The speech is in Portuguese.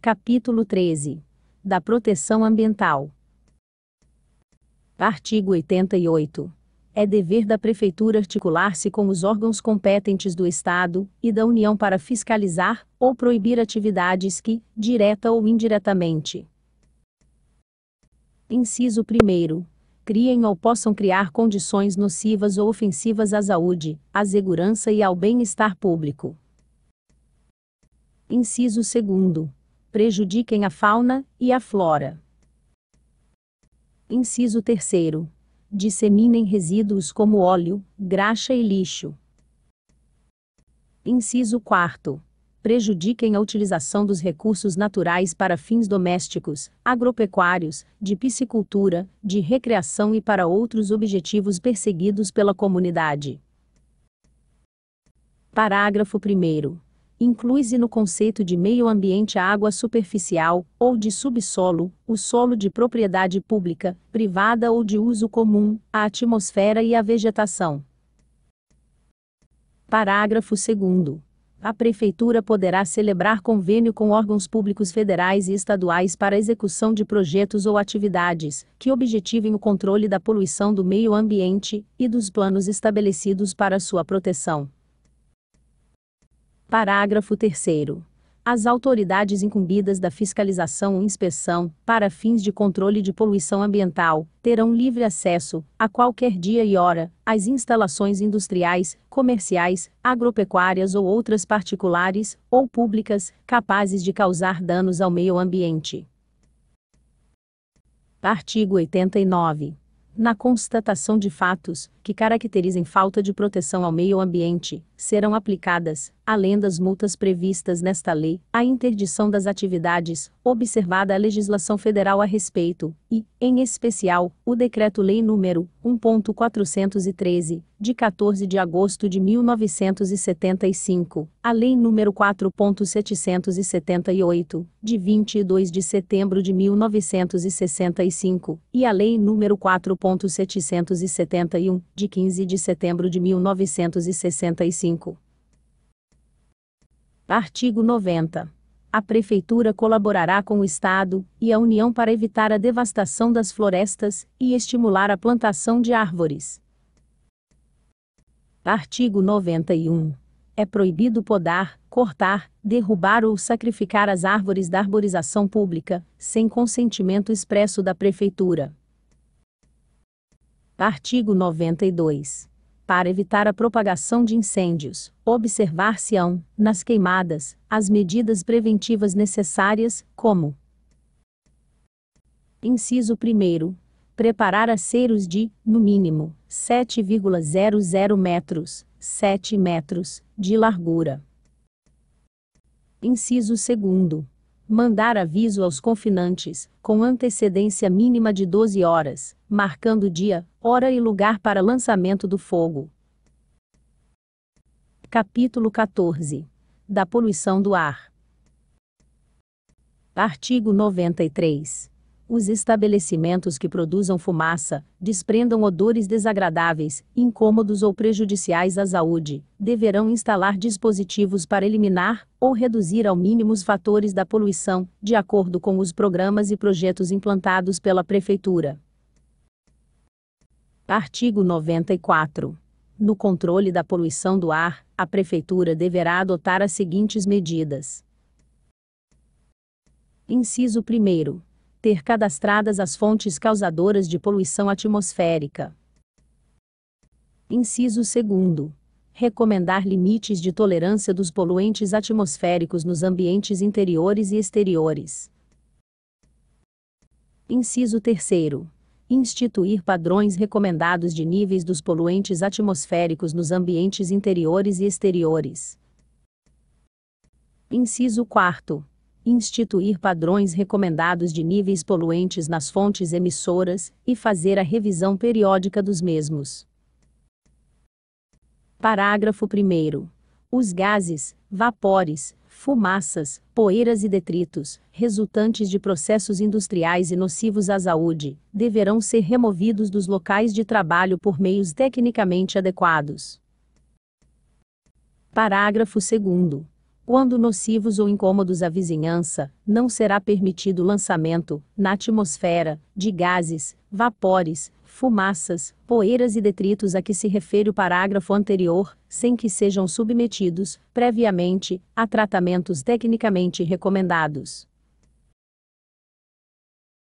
Capítulo 13. Da proteção ambiental. Artigo 88. É dever da Prefeitura articular-se com os órgãos competentes do Estado e da União para fiscalizar ou proibir atividades que, direta ou indiretamente. Inciso 1. Criem ou possam criar condições nocivas ou ofensivas à saúde, à segurança e ao bem-estar público. Inciso 2 prejudiquem a fauna e a flora. Inciso 3. Disseminem resíduos como óleo, graxa e lixo. Inciso 4. Prejudiquem a utilização dos recursos naturais para fins domésticos, agropecuários, de piscicultura, de recreação e para outros objetivos perseguidos pela comunidade. Parágrafo 1 inclui-se no conceito de meio ambiente a água superficial, ou de subsolo, o solo de propriedade pública, privada ou de uso comum, a atmosfera e a vegetação. Parágrafo 2. A Prefeitura poderá celebrar convênio com órgãos públicos federais e estaduais para execução de projetos ou atividades que objetivem o controle da poluição do meio ambiente e dos planos estabelecidos para sua proteção. Parágrafo 3 as autoridades incumbidas da fiscalização ou inspeção, para fins de controle de poluição ambiental, terão livre acesso, a qualquer dia e hora, às instalações industriais, comerciais, agropecuárias ou outras particulares ou públicas capazes de causar danos ao meio ambiente. Artigo 89 na constatação de fatos que caracterizem falta de proteção ao meio ambiente, serão aplicadas, além das multas previstas nesta lei, a interdição das atividades, observada a legislação federal a respeito, e, em especial, o Decreto-Lei nº 1.413, de 14 de agosto de 1975, a Lei nº 4.778, de 22 de setembro de 1965, e a Lei nº 4.771, de 15 de setembro de 1965 Artigo 90. A Prefeitura colaborará com o Estado e a União para evitar a devastação das florestas e estimular a plantação de árvores. Artigo 91. É proibido podar, cortar, derrubar ou sacrificar as árvores da arborização pública, sem consentimento expresso da Prefeitura. Artigo 92 para evitar a propagação de incêndios, observar-se-ão, nas queimadas, as medidas preventivas necessárias, como: Inciso 1. Preparar aceiros de, no mínimo, 7,00 metros, 7 metros, de largura. Inciso 2 mandar aviso aos confinantes, com antecedência mínima de 12 horas, marcando dia, hora e lugar para lançamento do fogo. Capítulo 14 Da poluição do ar. Artigo 93. Os estabelecimentos que produzam fumaça, desprendam odores desagradáveis, incômodos ou prejudiciais à saúde, deverão instalar dispositivos para eliminar ou reduzir ao mínimo os fatores da poluição, de acordo com os programas e projetos implantados pela Prefeitura. Artigo 94. No controle da poluição do ar, a Prefeitura deverá adotar as seguintes medidas: Inciso 1 ter cadastradas as fontes causadoras de poluição atmosférica. Inciso 2. Recomendar limites de tolerância dos poluentes atmosféricos nos ambientes interiores e exteriores. Inciso 3. Instituir padrões recomendados de níveis dos poluentes atmosféricos nos ambientes interiores e exteriores. Inciso 4 instituir padrões recomendados de níveis poluentes nas fontes emissoras e fazer a revisão periódica dos mesmos. Parágrafo 1. Os gases, vapores, fumaças, poeiras e detritos, resultantes de processos industriais e nocivos à saúde, deverão ser removidos dos locais de trabalho por meios tecnicamente adequados. Parágrafo 2 quando nocivos ou incômodos à vizinhança, não será permitido o lançamento, na atmosfera, de gases, vapores, fumaças, poeiras e detritos a que se refere o parágrafo anterior, sem que sejam submetidos, previamente, a tratamentos tecnicamente recomendados.